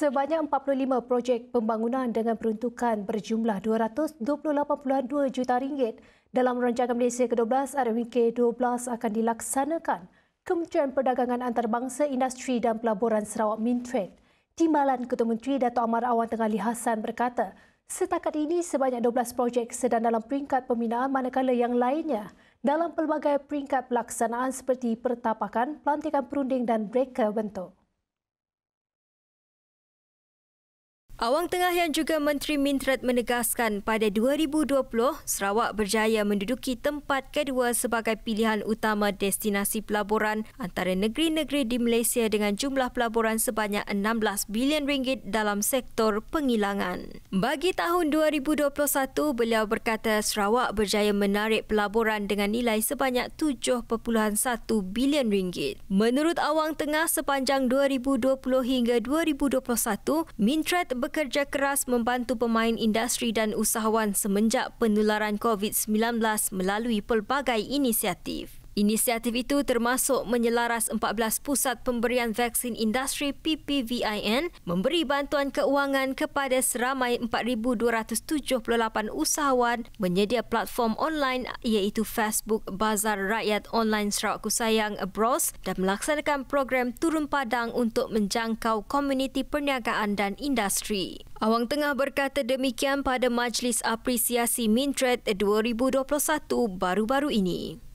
Sebanyak 45 projek pembangunan dengan peruntukan berjumlah 228.2 juta ringgit dalam rancangan Malaysia ke-12 RMK 12 akan dilaksanakan Kementerian Perdagangan Antarabangsa Industri dan Pelaburan Sarawak Mintrade. Timbalan Ketua Menteri Datuk Amar Awan Tengah Li Hassan berkata, setakat ini sebanyak 12 projek sedang dalam peringkat pembinaan manakala yang lainnya dalam pelbagai peringkat pelaksanaan seperti pertapakan, pelantikan perunding dan breaker bentuk. Awang Tengah yang juga Menteri Mintrat menegaskan pada 2020, Sarawak berjaya menduduki tempat kedua sebagai pilihan utama destinasi pelaburan antara negeri-negeri di Malaysia dengan jumlah pelaburan sebanyak 16 bilion ringgit dalam sektor pengilangan. Bagi tahun 2021, beliau berkata Sarawak berjaya menarik pelaburan dengan nilai sebanyak 7.1 bilion ringgit. Menurut Awang Tengah sepanjang 2020 hingga 2021, Mintrat ber- bekerja keras membantu pemain industri dan usahawan semenjak penularan COVID-19 melalui pelbagai inisiatif. Inisiatif itu termasuk menyelaras 14 pusat pemberian vaksin industri PPVIN memberi bantuan keuangan kepada seramai 4278 usahawan menyedia platform online iaitu Facebook Bazar Rakyat Online Sarawak Kusayang Bros dan melaksanakan program turun padang untuk menjangkau komuniti perniagaan dan industri. Awang Tengah berkata demikian pada Majlis Apresiasi Mintret 2021 baru-baru ini.